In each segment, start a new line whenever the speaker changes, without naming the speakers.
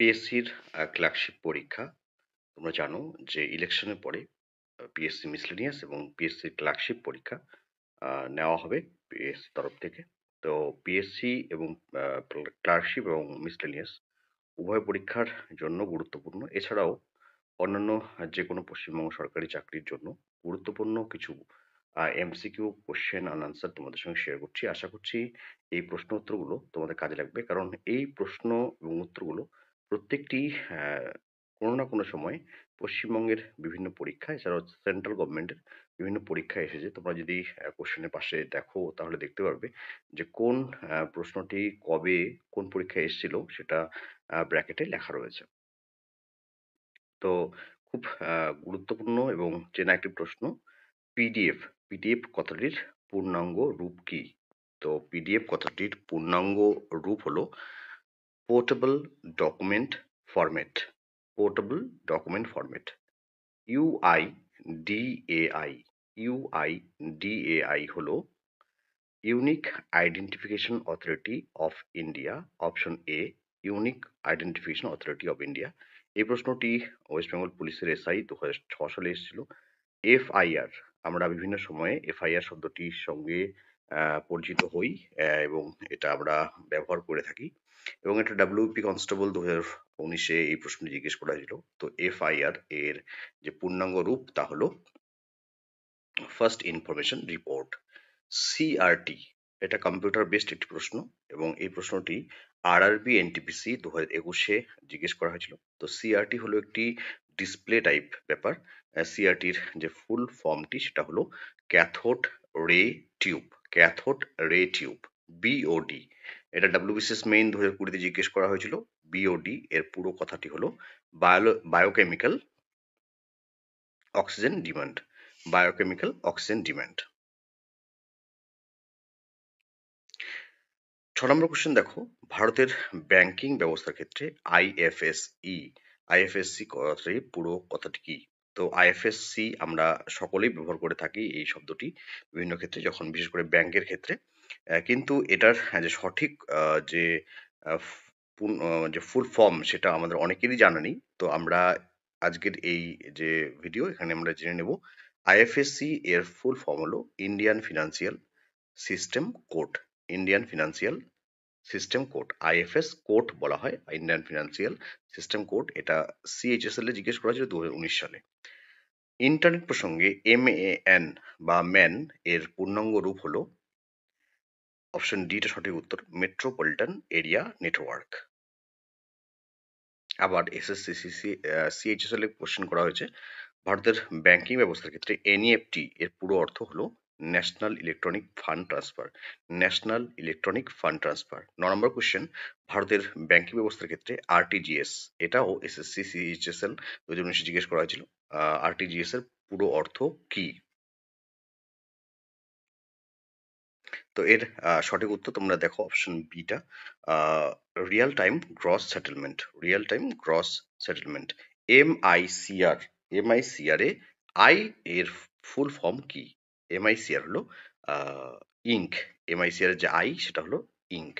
পিএসসির clerkship পরীক্ষা তোমরা জানো যে ইলেকশনের পরে পিএসসি মিসলেনিয়াস এবং পিএসসির ক্লার্কশিপ পরীক্ষা নেওয়া হবে পিএসসি তরফ থেকে তো পিএসসি এবং ক্লার্কশিপ এবং মিসলেনিয়াস উভয় পরীক্ষার জন্য গুরুত্বপূর্ণ এছাড়াও অন্যান্য যে কোনো পশ্চিমবঙ্গ সরকারি চাকরির জন্য গুরুত্বপূর্ণ কিছু এমসিকিউ কোশ্চেন অ্যান্ড আনসার তোমাদের সঙ্গে শেয়ার করছি আশা করছি এই প্রশ্ন উত্তরগুলো তোমাদের কাজে লাগবে কারণ এই প্রশ্ন এবং উত্তরগুলো প্রত্যেকটি হ্যাঁ, কোনো না কোনো সময় পশ্চিমবঙ্গের বিভিন্ন পরীক্ষা এছাড়াও সেন্ট্রাল গভর্নমেন্টের বিভিন্ন পরীক্ষা এসেছে তোমরা যদি হ্যাঁ, কোশ্চেনের পাশে দেখো তাহলে দেখতে পারবে যে কোন হ্যাঁ, প্রশ্নটি কবে কোন পরীক্ষায় এসেছিল সেটা ব্র্যাকেটে লেখা রয়েছে তো খুব গুরুত্বপূর্ণ এবং চেনা একটি প্রশ্ন পিডিএফ পিডিএফ কথাটির পূর্ণাঙ্গ রূপ কী তো পিডিএফ কথাটির পূর্ণাঙ্গ রূপ হলো portable document portable document format portable document format UIDAI হল unique identification authority of India option এ unique identification authority of India এই প্রশ্নটি ওয়েস্ট বেঙ্গল পুলিশের এসআই দু হাজার ছ সালে এসেছিল এফআইআর আমরা বিভিন্ন সময়ে এফআইআর শব্দটির সঙ্গে পরিচিত হই এবং এটা আমরা ব্যবহার করে থাকি এবং এটা ডাব্লিউপি কনস্টেবল দু হাজার উনিশে এই প্রশ্ন জিজ্ঞেস করা হয়েছিল তো এফআইআর এর যে পূর্ণাঙ্গ রূপ তা হলো ফার্স্ট ইনফরমেশন রিপোর্ট সিআরটি এটা কম্পিউটার বেসড একটি প্রশ্ন এবং এই প্রশ্নটি আরআরবি এনটিপিসি দু হাজার একুশে জিজ্ঞেস করা হয়েছিল তো সিআরটি হলো একটি ডিসপ্লে টাইপ ব্যাপার সিআরটির যে ফুল ফর্মটি সেটা হলো cathode ray tube cathode ray tube BOD এটা ডাব্লিউবিসিএস মেইন দু হাজার কুড়িতে জিজ্ঞেস করা হয়েছিল বিওডি
এর পুরো কথাটি হলো bio biochemical oxygen demand biochemical oxygen demand ছ নম্বর কোশ্চেন দেখো ভারতের ব্যাংকিং ব্যবস্থার ক্ষেত্রে
আইএফএসই আইএফএসসি e, e কথাটি পুরো কথাটি কি তো আইএফএসসি আমরা সকলেই ব্যবহার করে থাকি এই শব্দটি বিভিন্ন ক্ষেত্রে যখন বিশেষ করে ব্যাংকের ক্ষেত্রে কিন্তু এটার হ্যাঁ, যে সঠিক যে যে ফুল ফর্ম সেটা আমাদের অনেকেরই জানা নেই তো আমরা আজকের এই যে ভিডিও এখানে আমরা জেনে নেব আইএফএসসি এর ফুল ফর্ম হলো Indian financial system code Indian financial system code IFS code বলা হয় ইন্ডিয়ান ফিনান্সিয়াল সিস্টেম কোড এটা সিএইচএসএল এ জিজ্ঞেস করা হয়েছিল দু সালে ইন্টারনেট প্রসঙ্গে এম এ এন বা ম্যান এর পূর্ণাঙ্গ রূপ হলো অপশন ডিটা সঠিক উত্তর মেট্রোপলিটন এরিয়া নেটওয়ার্ক আবার এসএসসিসি সিএইচএসএল এ কোশ্চেন করা হয়েছে ভারতের ব্যাংকিং ব্যবস্থার ক্ষেত্রে এনইএফটি e এর পুরো অর্থ হলো national electronic fund transfer national electronic fund transfer ন নম্বর কোয়েশ্চেন ভারতের ব্যাংকিং ব্যবস্থার ক্ষেত্রে আরটিজিএস
এটাও এসএসসি সিএইচএসএল দুই উনিশে জিজ্ঞেস করা হয়েছিল আরটিজিএস এর পুরো অর্থ কি তো এর সঠিক উত্তর তোমরা দেখো অপশন বিটা real time gross settlement
real time gross settlement M I C R M I C R এ আই
এর ফুল ফর্ম কি এমআইসিআর হলো ইঙ্ক এমআইসিআর যে আই সেটা হলো ইঙ্ক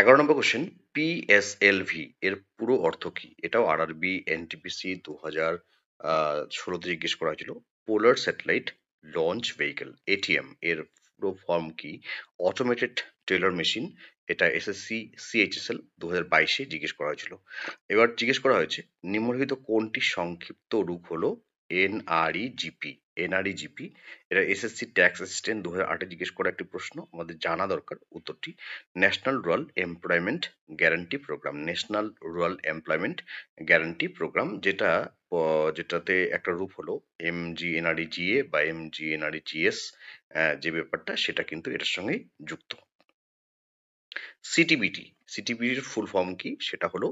এগারো নম্বর কোশ্চেন পিএসএলভি এর পুরো অর্থ কি এটাও আর আরবি
এনটিপিসি দু হাজার ষোলোতে জিজ্ঞেস করা হয়েছিল polar satellite launch vehicle ATM এর পুরো ফর্ম কি অটোমেটেড টেলার মেশিন এটা এসএসসি সিএইচএসএল দু হাজার বাইশে জিজ্ঞেস করা হয়েছিল এবার জিজ্ঞেস করা হয়েছে নিম্নলিখিত কোনটি সংক্ষিপ্ত রূপ হলো এনআরই জিপি এনআরই জিপি এটা এসএসসি ট্যাক্স অ্যাসিস্ট্যান্ট দু হাজার আটে জিজ্ঞেস করা একটি প্রশ্ন আমাদের জানা দরকার উত্তরটি national rural employment guarantee programme national rural employment guarantee programme যেটা যেটাতে একটা রূপ হলো এম জি এনআরই জিএ বা এম জি এনআরই জিএস যে ব্যাপারটা সেটা কিন্তু এটার সঙ্গে যুক্ত সিটিবিটি সিটিবিটির ফুল ফর্ম কি সেটা হলো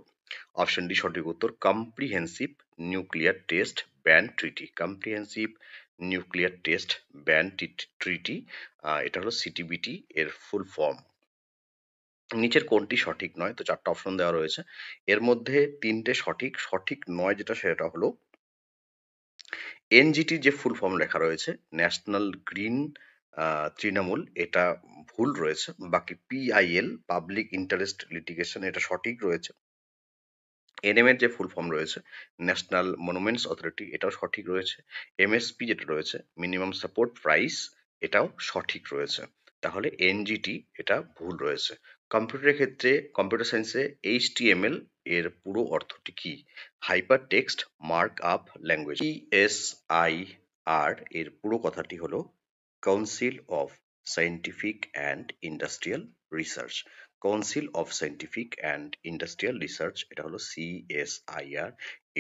অপশন ডি সঠিক উত্তর comprehensive nuclear test ban treaty comprehensive nuclear test ban treaty এটা হলো সিটিবিটি এর ফুল ফর্ম নিচের কোনটি সঠিক নয় তো চারটা অপশন দেওয়া রয়েছে এর মধ্যে তিনটে সঠিক সঠিক নয় যেটা সেটা হলো এনজিটি যে ফুল ফর্ম লেখা রয়েছে ন্যাশনাল গ্রিন তৃণমূল এটা ভুল রয়েছে বাকি পিআইএল পাবলিক ইন্টারেস্ট লিটিগেশন এটা সঠিক রয়েছে এনএমের যে ফুল ফর্ম রয়েছে ন্যাশনাল মনুমেন্টস অথরিটি এটাও সঠিক রয়েছে এমএসপি যেটা রয়েছে মিনিমাম সাপোর্ট প্রাইস এটাও সঠিক রয়েছে তাহলে এনজিটি এটা ভুল রয়েছে কম্পিউটারের ক্ষেত্রে কম্পিউটার সায়েন্সে এইচটিএমএল এর পুরো অর্থটি কি hyper text mark up language ESI আর এর পুরো কথাটি হলো Council of Scientific and Industrial Research council of scientific and industrial research এটা হলো সিএসআইআর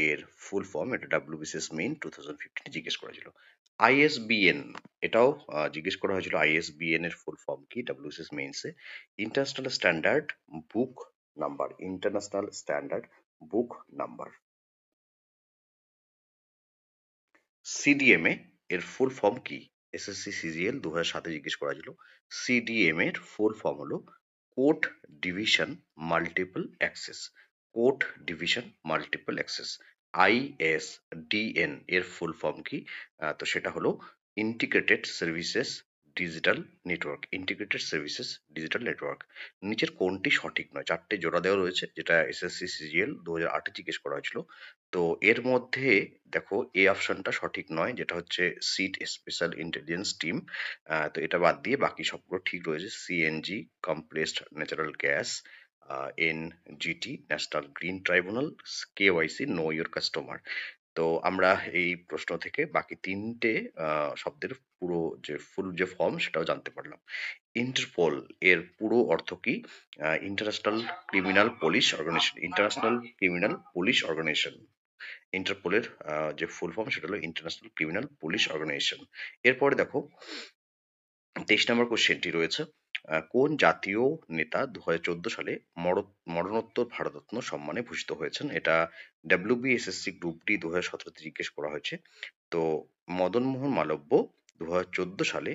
এর ফুল ফর্ম এটা ডাব্লিউবিসিএস মেইন টু থাউজেন্ড ফিফটিনে জিজ্ঞেস করেছিল আইএসবিএন এটাও জিজ্ঞেস করা হয়েছিল আইএসবিএন এর ফুল ফর্ম কি ডাব্লিউসিএস মেইনসে international
standard book number international standard book number CDMA এর ফুল ফর্ম কি এসএসসি সিজিএল দু হাজার সাতে জিজ্ঞেস করা ছিল সিডিএম এর ফুল ফর্ম হলো court
division multiple access court division multiple access আইএসডিএন এর ফুল ফর্ম কি তো সেটা হলো integrated services digital network integrated services digital network নিচের কোনটি সঠিক নয় চারটে জোড়া দেওয়া রয়েছে যেটা এসএসসি সিজিএল দু হাজার আটে জিজ্ঞেস করা হয়েছিল তো এর মধ্যে দেখো এ অপশনটা সঠিক নয় যেটা হচ্ছে সিট স্পেশাল ইন্টেলিজেন্স টিম তো এটা বাদ দিয়ে বাকি সবগুলো ঠিক রয়েছে CNG compressed natural gas N GT national green tribunal K YC know your customer তো আমরা এই প্রশ্ন থেকে বাকি তিনটে শব্দের পুরো যে ফুল যে ফর্ম সেটাও জানতে পারলাম ইন্টারপোল এর পুরো অর্থ কি international criminal police organisation international criminal police organisation ইন্টারপোলের যে ফুল ফর্ম সেটা হলো ইন্টারন্যাশনাল ক্রিমিনাল পুলিশ অর্গানাইজেশন এরপরে দেখো তেইশ নম্বর কোশ্চেনটি রয়েছে কোন জাতীয় নেতা দু হাজার চোদ্দ সালে মরণোত্তর ভারতরত্ন সম্মানে ভূষিত হয়েছেন এটা ডাব্লিউ বিএসএসসি গ্রুপ ডি দু হাজার জিজ্ঞেস করা হয়েছে তো মদনমোহন মালব্য দু সালে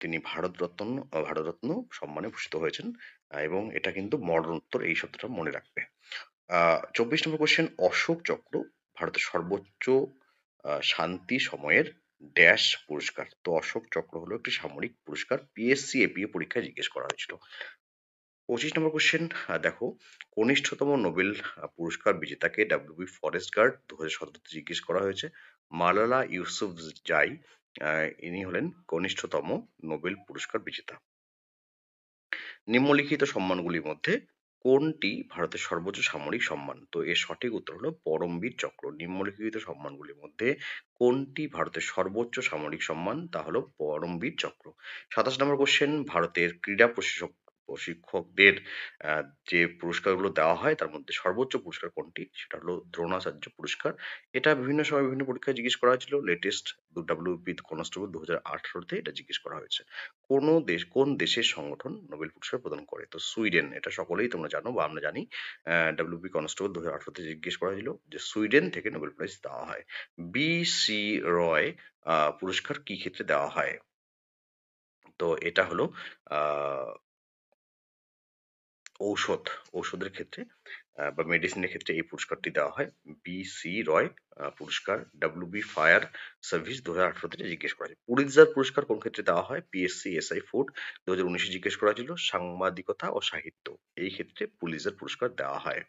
তিনি ভারতরত্ন ভারতরত্ন সম্মানে ভূষিত হয়েছেন এবং এটা কিন্তু মরণোত্তর এই শব্দটা মনে রাখবে চব্বিশ নম্বর কোশ্চেন অশোক চক্র ভারতের সর্বোচ্চ শান্তি সময়ের ড্যাশ পুরস্কার তো অশোক চক্র হলো একটি সামরিক পুরস্কার পিএসসি এপিএ পরীক্ষায় জিজ্ঞেস করা হয়েছিল পঁচিশ নম্বর কোশ্চেন দেখো কনিষ্ঠতম নোবেল পুরস্কার বিজেতাকে ডাব্লিউবি ফরেস্ট গার্ড দু হাজার সতেরোতে জিজ্ঞেস করা হয়েছে মালালা ইউসুফ জাই ইনি হলেন কনিষ্ঠতম নোবেল পুরস্কার বিজেতা নিম্নলিখিত সম্মানগুলির মধ্যে কোনটি ভারতের সর্বোচ্চ সামরিক সম্মান তো এর সঠিক উত্তর হলো পরমবীর চক্র নিম্নলিখিত সম্মানগুলির মধ্যে কোনটি ভারতের সর্বোচ্চ সামরিক সম্মান তা হলো পরমবীর চক্র সাতাশ নম্বর কোশ্চেন ভারতের ক্রীড়া প্রশাসক প্রশিক্ষকদের যে পুরস্কারগুলো দেওয়া হয় তার মধ্যে সর্বোচ্চ পুরস্কার কোনটি সেটা হলো দ্রোণাচার্য পুরস্কার এটা বিভিন্ন সময় বিভিন্ন পরীক্ষায় জিজ্ঞেস করা হয়েছিল লেটেস্ট ডাব্লিউপি কনস্টেবল দু হাজার আঠারোতে এটা জিজ্ঞেস করা হয়েছে কোন দেশ কোন দেশের সংগঠন নোবেল পুরস্কার প্রদান করে তো সুইডেন এটা সকলেই তোমরা জানো বা আমরা জানি ডাব্লিউপি কনস্টেবল দু হাজার আঠারোতে জিজ্ঞেস করা হয়েছিল যে সুইডেন থেকে নোবেল প্রাইজ দেওয়া হয় বি সি রয় পুরস্কার
কি ক্ষেত্রে দেওয়া হয় তো এটা হলো আহ ঔষধ ঔষধের ক্ষেত্রে বা মেডিসিনের ক্ষেত্রে এই পুরস্কারটি দেওয়া
হয় বি সি রয় পুরস্কার ডাব্লিউ বি ফায়ার সার্ভিস দু হাজার আঠারো থেকে জিজ্ঞেস করা হয় পুরিৎজার পুরস্কার কোন ক্ষেত্রে দেওয়া হয় পিএসসি এস আই ফুড দু হাজার উনিশে জিজ্ঞেস করা ছিল সাংবাদিকতা
ও সাহিত্য এই ক্ষেত্রে পুলিশের পুরস্কার দেওয়া হয়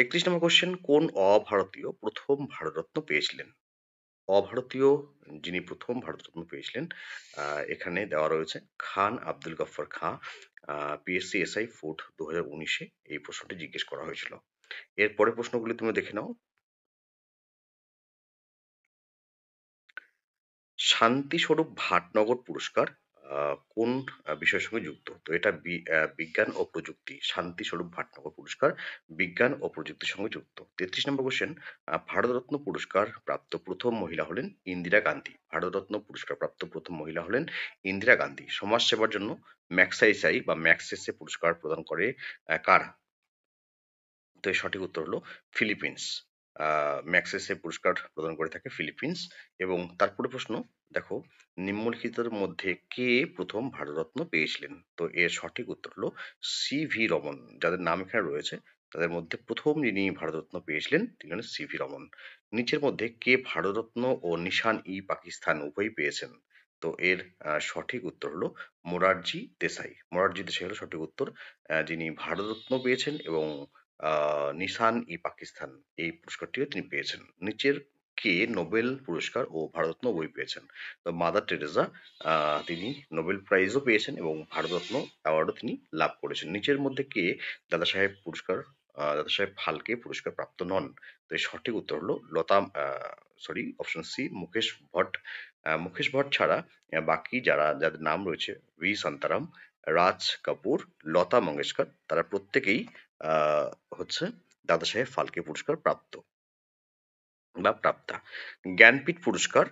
একত্রিশ নম্বর কোশ্চেন কোন অভারতীয় প্রথম ভারতরত্ন পেয়েছিলেন
অভারতীয় যিনি প্রথম ভারতরত্ন পেয়েছিলেন এখানে দেওয়া রয়েছে Khan
Abdul Gaffar Khan PSC SI fourth দু হাজার উনিশে এই প্রশ্নটি জিজ্ঞেস করা হয়েছিল এর প্রশ্নগুলি তুমি দেখে নাও শান্তিস্বরূপ ভাটনগর পুরস্কার কোন
বিষয়ের সঙ্গে যুক্ত তো এটা বিজ্ঞান ও প্রযুক্তি স্বরূপ ভাটনগর পুরস্কার বিজ্ঞান ও প্রযুক্তির সঙ্গে যুক্ত তেত্রিশ নম্বর কোশ্চেন ভারতরত্ন পুরস্কার প্রাপ্ত প্রথম মহিলা হলেন ইন্দিরা গান্ধী ভারতরত্ন পুরস্কার প্রাপ্ত প্রথম মহিলা হলেন ইন্দিরা গান্ধী সমাজ সেবার জন্য ম্যাক্সাইসাই বা ম্যাক্সেসে পুরস্কার প্রদান করে কারা তো এর সঠিক উত্তর হলো ফিলিপিন্স ম্যাক্সেসে পুরস্কার প্রদান করে থাকে ফিলিপিন্স এবং তারপরে প্রশ্ন দেখো নিম্নলিখিতের মধ্যে কে প্রথম ভারতরত্ন পেয়েছিলেন তো এর সঠিক উত্তর হলো সি ভি রমন যাদের নাম এখানে রয়েছে তাদের মধ্যে প্রথম যিনি ভারতরত্ন পেয়েছিলেন তিনি হলেন সি ভি রমন নিচের মধ্যে কে ভারতরত্ন ও নিশান ই পাকিস্তান উভয়ই পেয়েছেন তো এর সঠিক উত্তর হলো মোরারজি দেশাই মোরারজি দেশাই হলো সঠিক উত্তর যিনি ভারতরত্ন পেয়েছেন এবং নিশান ই পাকিস্তান এই পুরস্কারটিও তিনি পেয়েছেন নিচের কে নোবেল পুরস্কার ও ভারতরত্ন বই পেয়েছেন তো মাদার টেরেজা তিনি নোবেল প্রাইজও পেয়েছেন এবং ভারতরত্ন অ্যাওয়ার্ডও তিনি লাভ করেছেন নিচের মধ্যে কে দাদা সাহেব পুরস্কার দাদা সাহেব ফালকে পুরস্কার প্রাপ্ত নন তো এই সঠিক উত্তর হলো Lata sorry option C Mukesh Bhatt Mukesh Bhatt ছাড়া বাকি যারা যাদের নাম রয়েছে ভি সন্তারাম রাজ কাপুর লতা মঙ্গেশকর তারা প্রত্যেকেই হচ্ছে দাদা সাহেব ফালকে পুরস্কার প্রাপ্ত বা প্রাপ্তা জ্ঞানপীঠ পুরস্কার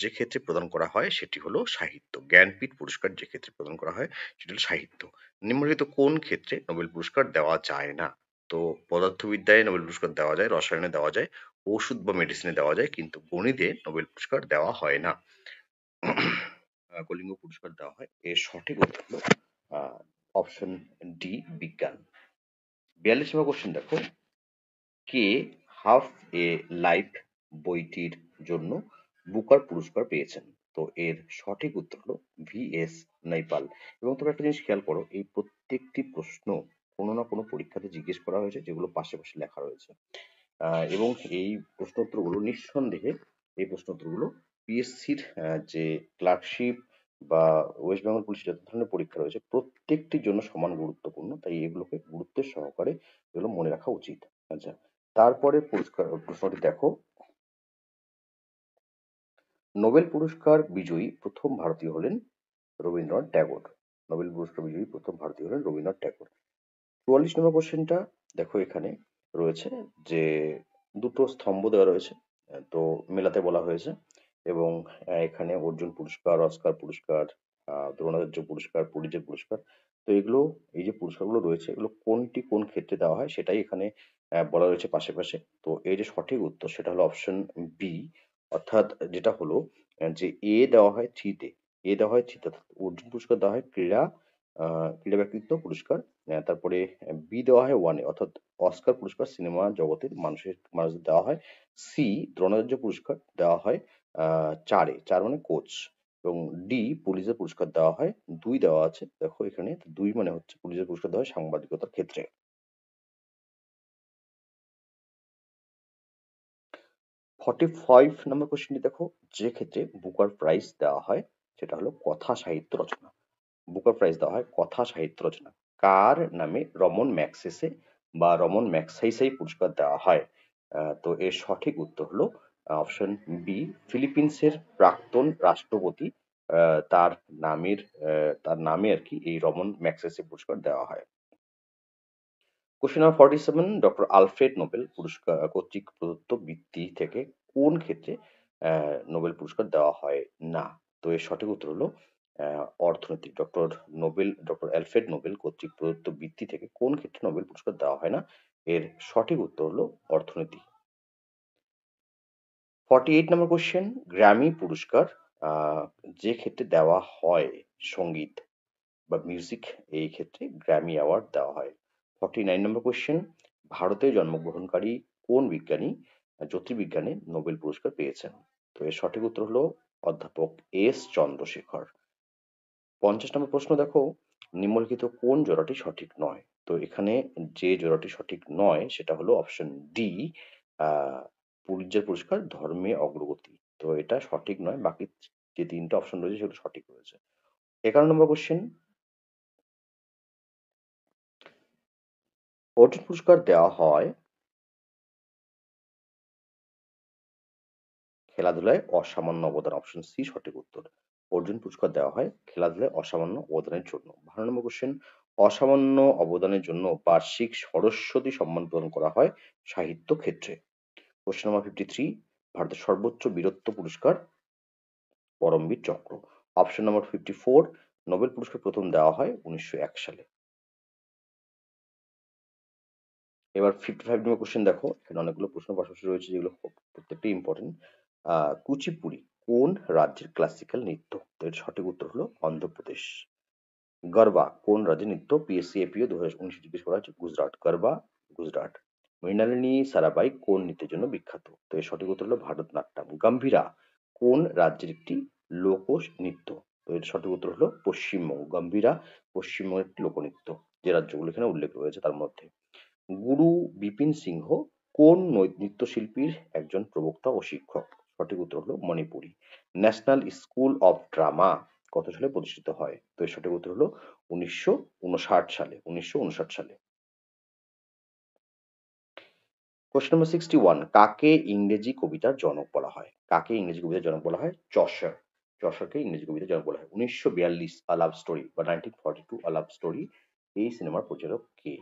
যে ক্ষেত্রে প্রদান করা হয় সেটি হলো সাহিত্য জ্ঞানপীঠ পুরস্কার যে ক্ষেত্রে প্রদান করা হয় সেটি হলো সাহিত্য নিম্নলিখিত কোন ক্ষেত্রে নোবেল পুরস্কার দেওয়া যায় না তো পদার্থবিদ্যায় নোবেল পুরস্কার দেওয়া যায় রসায়নে দেওয়া যায় ওষুধ বা মেডিসিনে দেওয়া যায় কিন্তু গণিতে নোবেল পুরস্কার দেওয়া হয় না কলিঙ্গ পুরস্কার দেওয়া হয় এর সঠিক উত্তর হলো অপশন ডি বিজ্ঞান বিয়াল্লিশ নম্বর কোশ্চেন দেখো কে হাফ এ লাইফ বইটির জন্য বুকার পুরস্কার পেয়েছেন তো এর সঠিক উত্তর হলো ভি এস নাইপাল এবং তোমরা একটা জিনিস খেয়াল করো এই প্রত্যেকটি প্রশ্ন কোনো না কোনো পরীক্ষাতে জিজ্ঞেস করা হয়েছে যেগুলো পাশাপাশি লেখা রয়েছে এবং এই প্রশ্নোত্তরগুলো নিঃসন্দেহে এই প্রশ্নোত্তরগুলো পিএসসির যে ক্লার্কশিপ বা ওয়েস্ট বেঙ্গল পুলিশের যত ধরনের পরীক্ষা রয়েছে প্রত্যেকটির জন্য সমান গুরুত্বপূর্ণ তাই এগুলোকে গুরুত্বের সহকারে এগুলো মনে রাখা উচিত
আচ্ছা তারপরে পুরস্কার প্রশ্নটি দেখো নোবেল পুরস্কার বিজয়ী প্রথম ভারতীয় হলেন রবীন্দ্রনাথ ট্যাগর
নোবেল পুরস্কার বিজয়ী প্রথম ভারতীয় হলেন রবীন্দ্রনাথ ট্যাগর চুয়াল্লিশ নম্বর কোশ্চেনটা দেখো এখানে রয়েছে যে দুটো স্তম্ভ দেওয়া রয়েছে তো মেলাতে বলা হয়েছে এবং এখানে অর্জুন পুরস্কার অস্কার পুরস্কার দ্রোণাচার্য পুরস্কার পরিচয় পুরস্কার তো এগুলো এই যে পুরস্কারগুলো রয়েছে এগুলো কোনটি কোন ক্ষেত্রে দেওয়া হয় সেটাই এখানে বলা রয়েছে পাশে পাশে তো এর যে সঠিক উত্তর সেটা হলো অপশন বি অর্থাৎ যেটা হলো যে এ দেওয়া হয় থ্রিতে এ দেওয়া হয় থ্রিতে অর্জুন পুরস্কার দেওয়া হয় ক্রীড়া ক্রীড়া ব্যক্তিত্ব পুরস্কার তারপরে বি দেওয়া হয় ওয়ানে অর্থাৎ অস্কার পুরস্কার সিনেমা জগতের মানুষের মানুষ দেওয়া হয় সি দ্রোণাচার্য পুরস্কার দেওয়া হয় চারে চার মানে কোচ এবং ডি পুলিশের পুরস্কার দেওয়া হয় দুই দেওয়া আছে
দেখো এখানে দুই মানে হচ্ছে পুলিশের পুরস্কার দেওয়া হয় সাংবাদিকতার ক্ষেত্রে ফর্টি ফাইভ নম্বর কোশ্চেনটি দেখো যে ক্ষেত্রে বুকার প্রাইজ দেওয়া হয় সেটা হলো কথা সাহিত্য রচনা বুকার প্রাইজ
দেওয়া হয় কথা সাহিত্য রচনা কার নামে রমন ম্যাক্সেসে বা রমন ম্যাক্সাইসাই পুরস্কার দেওয়া হয় তো এর সঠিক উত্তর হলো অপশন বি ফিলিপিন্সের প্রাক্তন রাষ্ট্রপতি তার নামের তার নামে আর কি এই রমন ম্যাক্সেসে পুরস্কার দেওয়া হয় question number forty seven doctor Alfred Nobel পুরস্কার কর্তৃক প্রদত্ত বৃত্তি থেকে কোন ক্ষেত্রে নোবেল পুরস্কার দেওয়া হয় না তো এর সঠিক উত্তর হলো অর্থনীতি doctor Nobel doctor Alfred Nobel কর্তৃক প্রদত্ত বৃত্তি থেকে কোন ক্ষেত্রে নোবেল পুরস্কার দেওয়া হয় না এর সঠিক উত্তর হলো অর্থনীতি forty eight number question Grammy পুরস্কার যে ক্ষেত্রে দেওয়া হয় সঙ্গীত বা মিউজিক এই ক্ষেত্রে গ্র্যামি অ্যাওয়ার্ড দেওয়া হয় ফর্টি নাইন নম্বর কোশ্চেন ভারতে জন্মগ্রহণকারী কোন বিজ্ঞানী জ্যোতির্বিজ্ঞানে নোবেল পুরস্কার পেয়েছেন তো এর সঠিক উত্তর হলো অধ্যাপক এস চন্দ্রশেখর পঞ্চাশ নম্বর প্রশ্ন দেখো নিম্নলিখিত কোন জোড়াটি সঠিক নয় তো এখানে যে জোড়াটি সঠিক নয় সেটা হলো অপশন ডি পুলিৎজার পুরস্কার ধর্মে অগ্রগতি তো এটা
সঠিক নয় বাকি যে তিনটা অপশন রয়েছে সেগুলো সঠিক রয়েছে এগারো নম্বর কোশ্চেন অর্জুন পুরস্কার দেওয়া হয় খেলাধুলায় অসামান্য অবদান অপশন সি সঠিক উত্তর অর্জুন পুরস্কার দেওয়া হয় খেলাধুলায় অসামান্য অবদানের জন্য
বারো নম্বর কোশ্চেন অসামান্য অবদানের জন্য বার্ষিক সরস্বতী সম্মান প্রদান করা হয় সাহিত্য ক্ষেত্রে কোশ্চেন নম্বর ফিফটি থ্রি ভারতের সর্বোচ্চ বীরত্ব পুরস্কার
Paramvir Chakra option number fifty four Nobel পুরস্কার প্রথম দেওয়া হয় উনিশশো এক সালে এবার ফিফটি ফাইভ নম্বর কোশ্চেন দেখো এখানে অনেকগুলো প্রশ্ন পাশাপাশি রয়েছে যেগুলো প্রত্যেকটি ইম্পর্টেন্ট কুচিপুড়ি
কোন রাজ্যের ক্লাসিক্যাল নৃত্য তো এর সঠিক উত্তর হলো অন্ধ্রপ্রদেশ গরবা কোন রাজ্যের নৃত্য পিএসসি এপিও দু হাজার উনিশ জিজ্ঞেস করা হয়েছে গুজরাট গরবা গুজরাট মৃণালিনী সারাবাই কোন নৃত্যের জন্য বিখ্যাত তো এর সঠিক উত্তর হলো ভারতনাট্যম গম্ভীরা কোন রাজ্যের একটি লোক নৃত্য তো এর সঠিক উত্তর হলো পশ্চিমবঙ্গ গম্ভীরা পশ্চিমবঙ্গের একটি লোকনৃত্য যে রাজ্যগুলো এখানে উল্লেখ রয়েছে তার মধ্যে গুরু বিপিন সিংহ কোন নৃত্যশিল্পীর একজন প্রবক্তা ও শিক্ষক সঠিক উত্তর হলো Manipuri national school of drama কত সালে প্রতিষ্ঠিত হয় তো এর সঠিক উত্তর হলো উনিশশো সালে উনিশশো সালে কোশ্চেন নম্বর সিক্সটি ওয়ান কাকে ইংরেজি কবিতার জনক বলা হয় কাকে ইংরেজি কবিতার জনক বলা হয় চশর চশরকে ইংরেজি কবিতার জনক বলা হয় উনিশশো বিয়াল্লিশ আলাভ স্টোরি বা nineteen forty two a love story এই সিনেমার প্রচারক কে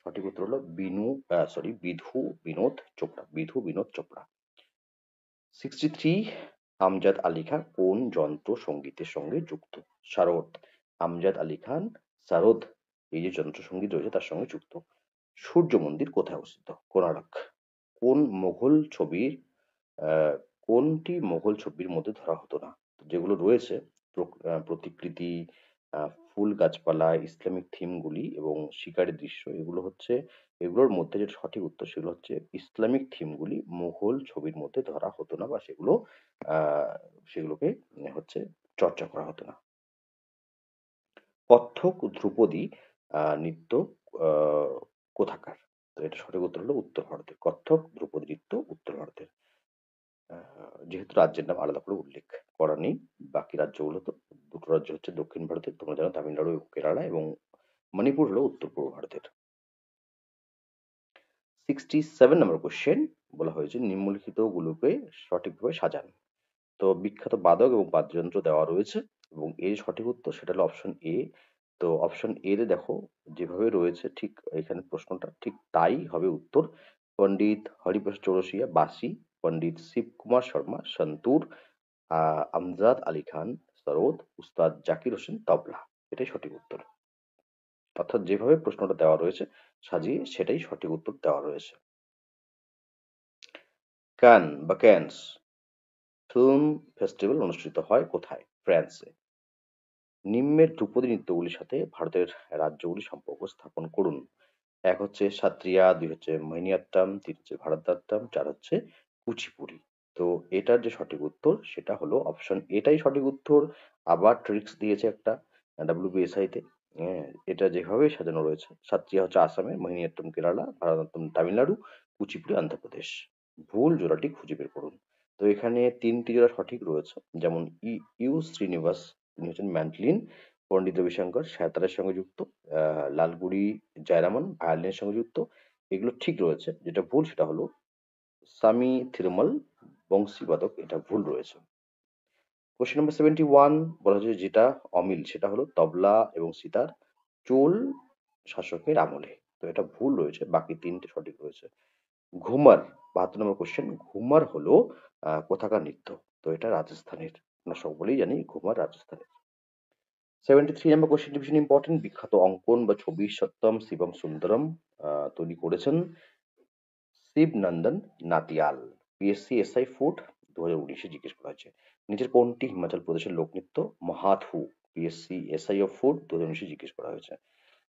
সঠিক উত্তর হলো Binu sorry Vidhu Vinod Chopra Vidhu Vinod Chopra sixty three Amjad Ali Khan কোন যন্ত্র সঙ্গীতের সঙ্গে যুক্ত শারদ আমজাদ আলী খান শারদ এই যে যন্ত্র সঙ্গীত রয়েছে তার সঙ্গে যুক্ত সূর্য মন্দির কোথায় অবস্থিত কোনারক কোন মোঘল ছবির কোনটি মোঘল ছবির মধ্যে ধরা হতো না যেগুলো রয়েছে প্রতিকৃতি ফুল গাছপালা ইসলামিক থিমগুলি এবং শিকারের দৃশ্য এগুলো হচ্ছে এগুলোর মধ্যে যে সঠিক উত্তর সেগুলো হচ্ছে ইসলামিক থিমগুলি মুঘল ছবির মধ্যে ধরা হতো না বা সেগুলো
সেগুলোকে হচ্ছে চর্চা করা হতো না কত্থক ধ্রুপদী নৃত্য কোথাকার তো এটা সঠিক উত্তর
হলো উত্তর ভারতের কত্থক ধ্রুপদী নৃত্য উত্তর ভারতের যেহেতু রাজ্যের নাম আলাদা করে উল্লেখ করা নেই বাকি রাজ্যগুলো তো দুটো রাজ্য হচ্ছে দক্ষিণ ভারতের তোমরা জানো তামিলনাড়ু এবং কেরালা এবং মণিপুর হলো উত্তর পূর্ব ভারতের সিক্সটি সেভেন নম্বর কোশ্চেন বলা হয়েছে নিম্নলিখিত গুলোকে সঠিকভাবে সাজান তো বিখ্যাত বাদক এবং বাদ্যযন্ত্র দেওয়া রয়েছে এবং এর সঠিক উত্তর সেটা হলো অপশন এ তো অপশন এ তে দেখো যেভাবে রয়েছে ঠিক এখানে প্রশ্নটা ঠিক তাই হবে উত্তর পণ্ডিত হরিপ্রসাদ চৌরসিয়া বাসি পণ্ডিত শিব কুমার শর্মা সন্তুর আমজাদ আলী খান সরোদ উস্তাদ জাকির হোসেন তবলা এটাই সঠিক
উত্তর অর্থাৎ যেভাবে প্রশ্নটা দেওয়া রয়েছে সাজিয়ে সেটাই সঠিক উত্তর দেওয়া রয়েছে ক্যান বা ক্যান্স ফিল্ম ফেস্টিভ্যাল অনুষ্ঠিত হয় কোথায় ফ্রান্সে নিম্নের ধ্রুপদী নৃত্যগুলির
সাথে ভারতের রাজ্যগুলি সম্পর্ক স্থাপন করুন এক হচ্ছে সাত্রিয়া দুই হচ্ছে মোহিনীয়াট্টাম তিন হচ্ছে ভারতনাট্যম চার হচ্ছে কুচিপুড়ি তো এটার যে সঠিক উত্তর সেটা হলো অপশন এটাই সঠিক উত্তর আবার ট্রিক্স দিয়েছে একটা ডাব্লিউবিএসআই তে হ্যাঁ, এটা যেভাবে সাজানো রয়েছে সাতটি হচ্ছে আসামের মোহিনীয়াট্টম কেরালা ভারতনাট্যম তামিলনাড়ু কুচিপুড়ি অন্ধ্রপ্রদেশ ভুল জোড়াটি খুঁজে বের করুন তো এখানে তিনটি জোড়া সঠিক রয়েছে যেমন ই ইউ শ্রীনিবাস তিনি হচ্ছেন ম্যান্টলিন পণ্ডিত রবিশঙ্কর সায়তারের সঙ্গে যুক্ত লালগুড়ি জয়রামন ভায়োলিনের সঙ্গে যুক্ত এগুলো ঠিক রয়েছে যেটা ভুল সেটা হলো সামি থিরমল বংশীবাদক এটা ভুল রয়েছে কোশ্চেন নম্বর সেভেন্টি ওয়ান বলা হয়েছে যেটা অমিল সেটা হলো তবলা এবং সিতার চোল শাসকের আমলে তো এটা ভুল রয়েছে বাকি তিনটে সঠিক রয়েছে ঘুমার বাহাত্তর নম্বর কোশ্চেন ঘুমার হলো কোথাকার নৃত্য তো এটা রাজস্থানের আমরা সকলেই জানি ঘুমার রাজস্থানের সেভেন্টি থ্রি নম্বর কোশ্চেন ভীষণ ইম্পর্টেন্ট বিখ্যাত অঙ্কন বা ছবি সত্যম শিবম সুন্দরম তৈরি করেছেন Shivnandan Natiyal PSC SI food দু হাজার উনিশে জিজ্ঞেস করা হয়েছে নিচের কোনটি হিমাচল প্রদেশের লোকনৃত্য Mahathu PSC SI of food দু হাজার উনিশে জিজ্ঞেস করা হয়েছে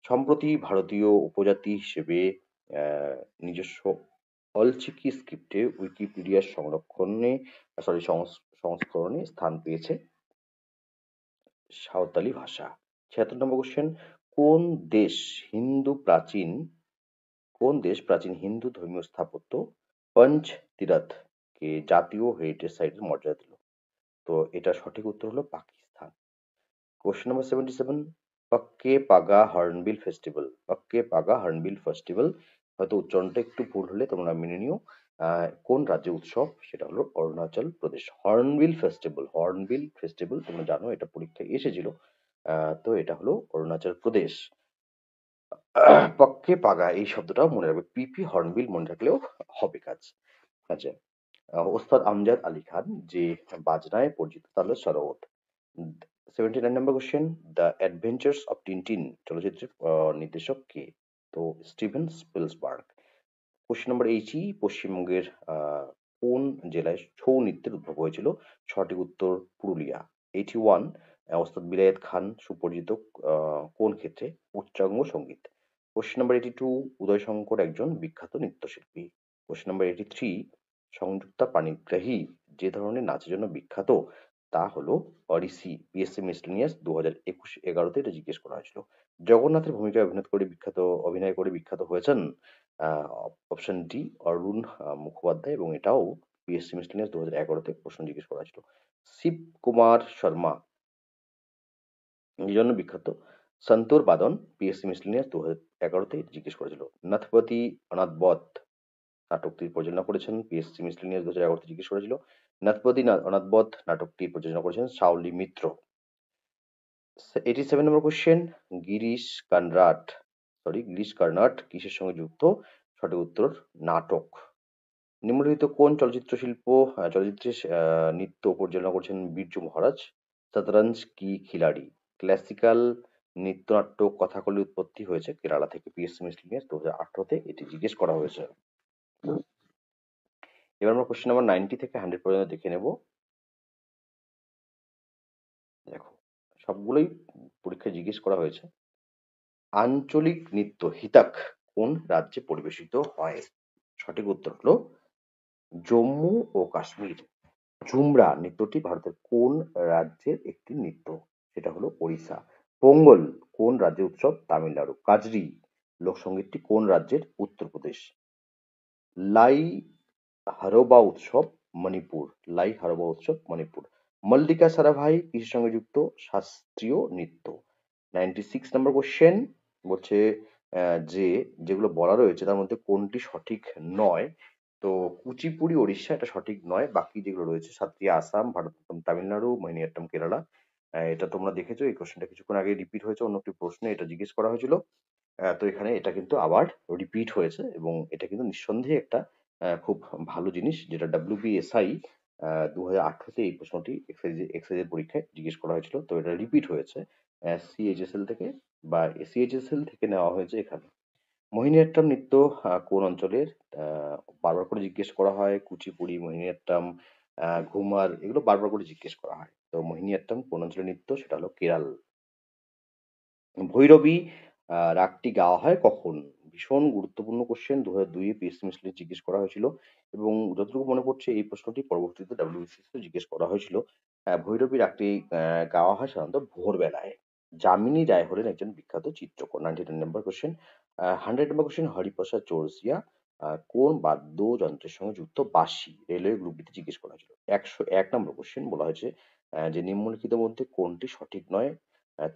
সম্প্রতি ভারতীয় উপজাতি হিসেবে নিজস্ব অলচিকি স্ক্রিপ্টে উইকিপিডিয়ার সংরক্ষণে সরি সংস্করণে স্থান পেয়েছে সাঁওতালি ভাষা ছিয়াত্তর নম্বর কোশ্চেন কোন দেশ হিন্দু প্রাচীন কোন দেশ প্রাচীন হিন্দু ধর্মীয় স্থাপত্য পঞ্চ কে জাতীয় হেরিটেজ সাইটের মর্যাদা দিল তো এটা সঠিক উত্তর হলো Pakistan question number seventy seven Pakke Paga hornbill festival Pakke Paga hornbill festival হয়তো উচ্চারণটা একটু ভুল হলে তোমরা মেনে নিও কোন রাজ্যে উৎসব সেটা হলো Arunachal Pradesh hornbill festival hornbill festival তোমরা জানো এটা পরীক্ষায় এসেছিল তো এটা হলো অরুণাচল প্রদেশ পক্ষে পাগা এই শব্দটাও মনে রাখবে পিপি হর্নবিল মনে রাখলেও হবে কাজ আচ্ছা ওস্তাদ আমজাদ আলী খান যে বাজনায় পরিচিত তাহলে সরবত seventy nine number question the adventures of Tintin চলচ্চিত্রের নির্দেশক কে তো স্টিভেন স্পিলসবার্গ কোশ্চেন নম্বর এইচই পশ্চিমবঙ্গের কোন জেলায় ছৌ নৃত্যের উদ্ভব হয়েছিল ছটি উত্তর পুরুলিয়া এইটি ওয়ান ওস্তাদ বিলায়ত খান সুপরিচিত কোন ক্ষেত্রে উচ্চাঙ্গ সঙ্গীত question number eighty two Uday Shankar একজন বিখ্যাত নৃত্যশিল্পী question number eighty three Sanjukta Panigrahi যে ধরনের নাচের জন্য বিখ্যাত তা হলো অডিসি পিএসসি মিসলিনিয়াস দু হাজার একুশ এগারোতে এটা জিজ্ঞেস করা হয়েছিল জগন্নাথের ভূমিকায় অভিনয় করে বিখ্যাত অভিনয় করে বিখ্যাত হয়েছেন অপশন ডি অরুণ মুখোপাধ্যায় এবং এটাও পিএসসি মিসলিনিয়াস দু হাজার এগারোতে প্রশ্ন জিজ্ঞেস করা হয়েছিল শিব কুমার শর্মা এই জন্য বিখ্যাত সন্তোর বাদন পিএসসি মিসলিনিয়াস দু হাজার এগারোতে জিজ্ঞেস করেছিল নাথপতি অনাথবধ নাটকটি প্রযোজনা করেছেন পিএসসি মিসলিনিয়াস দু হাজার এগারোতে জিজ্ঞেস করেছিল নাথপতি অনাথবধ নাটকটি প্রযোজনা করেছেন Saoli Mitra eighty seven number question Girish Karnad sorry Girish Karnad কিসের সঙ্গে যুক্ত সঠিক উত্তর নাটক নিম্নলিখিত কোন চলচ্চিত্র শিল্প চলচ্চিত্রের নৃত্য পরিচালনা করেছেন বীর্য মহারাজ সতরঞ্জ কি খিলাড়ি ক্লাসিক্যাল নৃত্যনাট্য কথাকলি উৎপত্তি হয়েছে কেরালা থেকে পিএসসি মিসলিনিয়াস দু হাজার আঠারোতে এটি জিজ্ঞেস করা হয়েছে
এবার আমরা কোশ্চেন নাম্বার নাইনটি থেকে হান্ড্রেড পর্যন্ত দেখে নেব দেখো সবগুলোই পরীক্ষায় জিজ্ঞেস করা হয়েছে আঞ্চলিক নৃত্য হিতাক কোন রাজ্যে পরিবেশিত হয়
সঠিক উত্তর হলো জম্মু ও কাশ্মীর জুমরা নৃত্যটি ভারতের কোন রাজ্যের একটি নৃত্য সেটা হলো ওড়িশা পোঙ্গল কোন রাজ্যের উৎসব তামিলনাড়ু কাজরি লোকসঙ্গীতটি কোন রাজ্যের উত্তরপ্রদেশ লাই হারোবা উৎসব মণিপুর লাই হারোবা উৎসব মণিপুর মল্লিকা সারাভাই কৃষির সঙ্গে যুক্ত শাস্ত্রীয় নৃত্য নাইনটি সিক্স নম্বর কোশ্চেন বলছে যে যেগুলো বলা রয়েছে তার মধ্যে কোনটি সঠিক নয় তো কুচিপুড়ি ওড়িশা এটা সঠিক নয় বাকি যেগুলো রয়েছে সাতটি আসাম ভারত তামিলনাড়ু মোহিনীয়াট্টম কেরালা এটা তোমরা দেখেছো এই কোশ্চেনটা কিছুক্ষণ আগে রিপিট হয়েছে অন্য একটি প্রশ্নে এটা জিজ্ঞেস করা হয়েছিল তো এখানে এটা কিন্তু আবার রিপিট হয়েছে এবং এটা কিন্তু নিঃসন্দেহে একটা খুব ভালো জিনিস যেটা বিএসআই দু হাজার আঠারোতে এই প্রশ্নটি এক্সাইজের পরীক্ষায় জিজ্ঞেস করা হয়েছিল তো এটা রিপিট হয়েছে সিএইচএসএল থেকে বা সিএইচএসএল থেকে নেওয়া হয়েছে এখানে মোহিনীয়াট্টাম নৃত্য কোন অঞ্চলের বারবার করে জিজ্ঞেস করা হয় কুচিপুড়ি মোহিনীয়াট্টাম ঘুমার এগুলো বারবার করে জিজ্ঞেস করা হয় তো মোহিনীয়াট্টম কোন অঞ্চলের নৃত্য সেটা হলো কেরাল ভৈরবী রাগটি গাওয়া হয় কখন ভীষণ গুরুত্বপূর্ণ কোশ্চেন দু হাজার দুইয়ে পিএসসি মিশলে জিজ্ঞেস করা হয়েছিল এবং যতটুকু মনে পড়ছে এই প্রশ্নটি পরবর্তীতে ডাব্লিউবিসিএসকে জিজ্ঞেস করা হয়েছিল ভৈরবী রাগটি গাওয়া হয় সাধারণত ভোরবেলায় জামিনী রায় হলেন একজন বিখ্যাত চিত্রকর ninety ten number question hundred number question Hariprasad Chaurasia কোন বাদ্যযন্ত্রের সঙ্গে যুক্ত বাসি রেলওয়ে গ্রুপটিতে জিজ্ঞেস করা হয়েছিল একশো এক নম্বর কোশ্চেন বলা হয়েছে যে নিম্নলিখিত মধ্যে কোনটি সঠিক নয়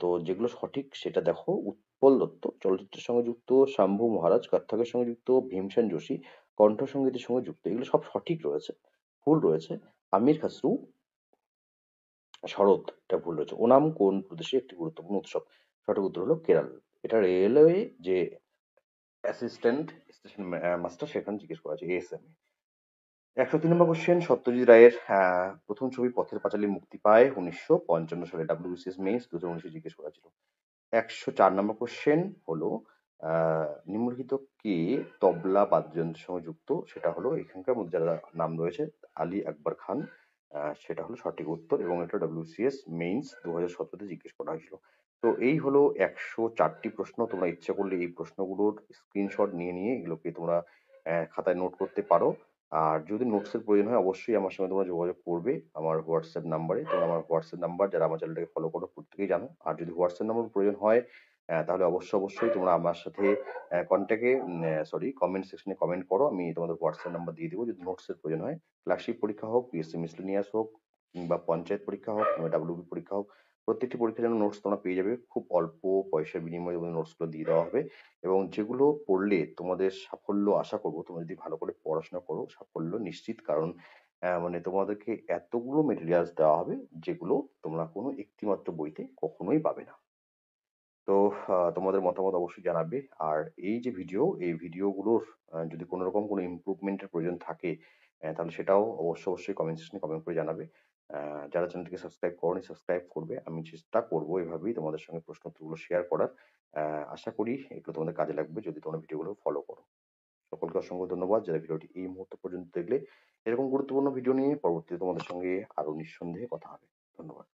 তো যেগুলো সঠিক সেটা দেখো উৎপল দত্ত চলচ্চিত্রের সঙ্গে যুক্ত শম্ভু মহারাজ কত্থকের সঙ্গে যুক্ত ভীমসেন যোশী কণ্ঠসঙ্গীতের সঙ্গে যুক্ত এগুলো সব সঠিক রয়েছে ভুল রয়েছে আমির খাসরু শরৎ এটা ভুল রয়েছে ওনাম কোন প্রদেশে একটি গুরুত্বপূর্ণ উৎসব সঠিক উত্তর হলো কেরাল এটা রেলওয়ে যে অ্যাসিস্ট্যান্ট স্টেশন মাস্টার সেখানে জিজ্ঞেস করা আছে এস এ একশো তিন নম্বর কোশ্চেন সত্যজিৎ রায়ের প্রথম ছবি পথের পাঁচালী মুক্তি পায় উনিশশো পঞ্চান্ন সালে ডাব্লিউবিসিএস মেন্স দু হাজার উনিশে জিজ্ঞেস করা ছিল একশো চার নম্বর কোশ্চেন হলো নিম্নলিখিত কে তবলা বাদ্যযন্ত্র সঙ্গে যুক্ত সেটা হলো এখানকার মধ্যে যারা নাম রয়েছে আলী আকবর খান সেটা হলো সঠিক উত্তর এবং এটা ডাব্লিউসিএস মেইনস দু হাজার সতেরোতে জিজ্ঞেস করা হয়েছিল তো এই হলো একশো চারটি প্রশ্ন তোমরা ইচ্ছা করলে এই প্রশ্নগুলোর স্ক্রিনশট নিয়ে নিয়ে এগুলোকে তোমরা খাতায় নোট করতে পারো আর যদি এর প্রয়োজন হয় অবশ্যই আমার সঙ্গে তোমরা যোগাযোগ করবে আমার হোয়াটসঅ্যাপ নাম্বারে তোমরা আমার হোয়াটসঅ্যাপ নাম্বার যারা আমার চ্যানেলটাকে ফলো করো প্রত্যেকেই জানো আর যদি হোয়াটসঅ্যাপ নাম্বার প্রয়োজন হয় তাহলে অবশ্যই অবশ্যই তোমরা আমার সাথে কন্ট্যাক্টে সরি কমেন্ট সেকশনে কমেন্ট করো আমি তোমাদের হোয়াটসঅ্যাপ নাম্বার দিয়ে দেবো যদি নোটসের প্রয়োজন হয় ক্লাসিক পরীক্ষা হোক পিএসসি মিসলিনিয়াস হোক কিংবা পঞ্চায়েত পরীক্ষা হোক কিংবা ডাব্লিউবি পরীক্ষা হোক প্রত্যেকটি পরীক্ষার জন্য নোটস তোমরা পেয়ে যাবে খুব অল্প পয়সার বিনিময়ে তোমাদের নোটসগুলো দিয়ে দেওয়া হবে এবং যেগুলো পড়লে তোমাদের সাফল্য আশা করবো তোমরা যদি ভালো করে পড়াশোনা করো সাফল্য নিশ্চিত কারণ মানে তোমাদেরকে এতগুলো মেটেরিয়ালস দেওয়া হবে যেগুলো তোমরা কোনো একটিমাত্র বইতে কখনোই পাবে না তো তোমাদের মতামত অবশ্যই জানাবে আর এই যে ভিডিও এই ভিডিওগুলোর যদি কোনো রকম কোনো ইমপ্রুভমেন্টের প্রয়োজন থাকে তাহলে সেটাও অবশ্যই অবশ্যই কমেন্ট সেকশনে কমেন্ট করে জানাবে যারা চ্যানেলটিকে সাবস্ক্রাইব করনি সাবস্ক্রাইব করবে আমি চেষ্টা করবো এভাবেই তোমাদের সঙ্গে প্রশ্ন উত্তরগুলো শেয়ার করার আশা করি এগুলো তোমাদের কাজে লাগবে যদি তোমরা ভিডিওগুলো ফলো করো সকলকে অসংখ্য ধন্যবাদ
যারা ভিডিওটি এই মুহূর্ত পর্যন্ত দেখলে এরকম গুরুত্বপূর্ণ ভিডিও নিয়ে পরবর্তীতে তোমাদের সঙ্গে আরও নিঃসন্দেহে কথা হবে ধন্যবাদ